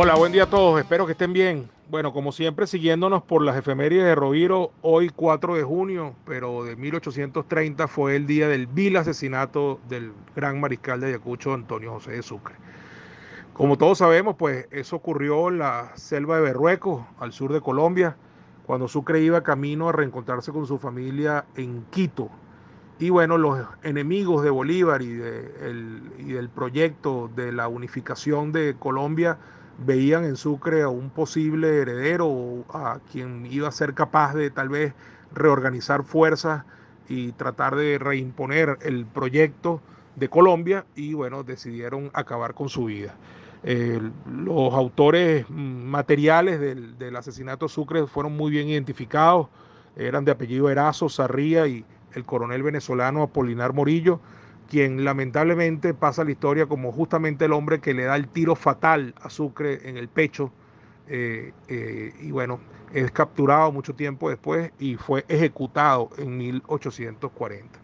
Hola, buen día a todos, espero que estén bien. Bueno, como siempre, siguiéndonos por las efemérides de Roviro, hoy 4 de junio, pero de 1830 fue el día del vil asesinato del gran mariscal de Ayacucho, Antonio José de Sucre. Como todos sabemos, pues eso ocurrió en la selva de Berruecos, al sur de Colombia, cuando Sucre iba camino a reencontrarse con su familia en Quito. Y bueno, los enemigos de Bolívar y, y del proyecto de la unificación de Colombia veían en Sucre a un posible heredero, a quien iba a ser capaz de tal vez reorganizar fuerzas y tratar de reimponer el proyecto de Colombia y bueno, decidieron acabar con su vida. los autores mm, materiales del, del, asesinato Sucre fueron muy bien identificados, eran de apellido Erazo, Sarría y el coronel venezolano Apolinar Morillo quien lamentablemente pasa la historia como justamente el hombre que le da el tiro fatal a Sucre en el pecho. Eh, eh, y bueno, es capturado mucho tiempo después y fue ejecutado en 1840.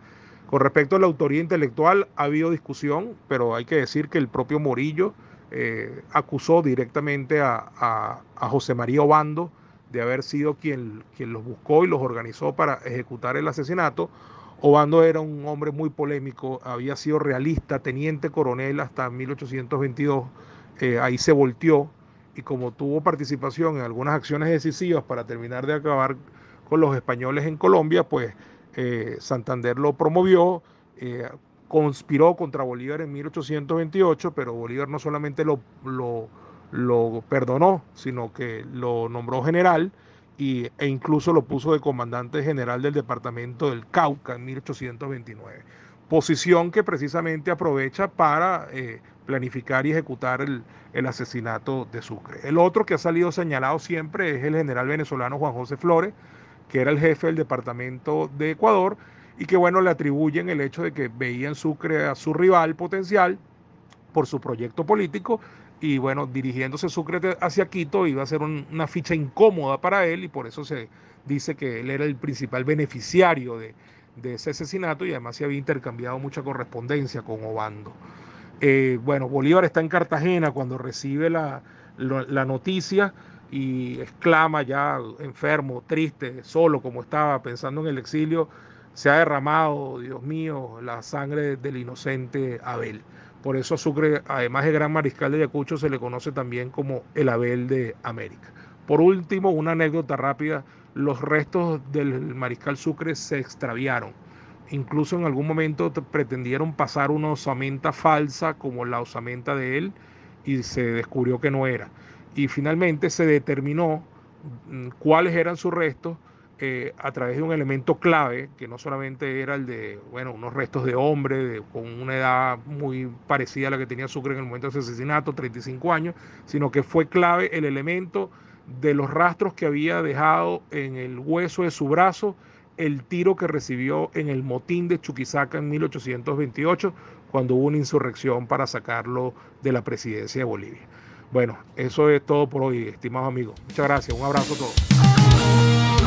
Con respecto a la autoría intelectual, ha habido discusión, pero hay que decir que el propio Morillo eh, acusó directamente a, José María Obando de haber sido quien los buscó y los organizó para ejecutar el asesinato, Obando era un hombre muy polémico, había sido realista, teniente coronel hasta 1822. Eh, ahí se volteó y como tuvo participación en algunas acciones decisivas para terminar de acabar con los españoles en Colombia, pues eh, Santander lo promovió, eh, conspiró contra Bolívar en 1828, pero Bolívar no solamente lo, lo perdonó, sino que lo nombró general y, e incluso lo puso de comandante general del departamento del Cauca en 1829. Posición que precisamente aprovecha para eh, planificar y ejecutar el, asesinato de Sucre. El otro que ha salido señalado siempre es el general venezolano Juan José Flores, que era el jefe del departamento de Ecuador y que bueno, le atribuyen el hecho de que veían Sucre a su rival potencial por su proyecto político y bueno, dirigiéndose Sucre hacia Quito iba a ser una ficha incómoda para él y por eso se dice que él era el principal beneficiario de, ese asesinato y además se había intercambiado mucha correspondencia con Obando. Eh, bueno, Bolívar está en Cartagena cuando recibe la noticia y exclama ya enfermo, triste, solo como estaba, pensando en el exilio, se ha derramado, Dios mío, la sangre del inocente Abel. Por eso a Sucre, además de gran mariscal de Ayacucho, se le conoce también como el Abel de América. Por último, una anécdota rápida, los restos del mariscal Sucre se extraviaron. Incluso en algún momento pretendieron pasar una osamenta falsa como la osamenta de él y se descubrió que no era. Y finalmente se determinó mm, cuáles eran sus restos a través de un elemento clave, que no solamente era el de, bueno, unos restos de hombre con una edad muy parecida a la que tenía Sucre en el momento de su asesinato, 35 años, sino que fue clave el elemento de los rastros que había dejado en el hueso de su brazo el tiro que recibió en el motín de Chuquisaca en 1828, cuando hubo una insurrección para sacarlo de la presidencia de Bolivia. Bueno, eso es todo por hoy, estimados amigos. Muchas gracias, un abrazo a todos.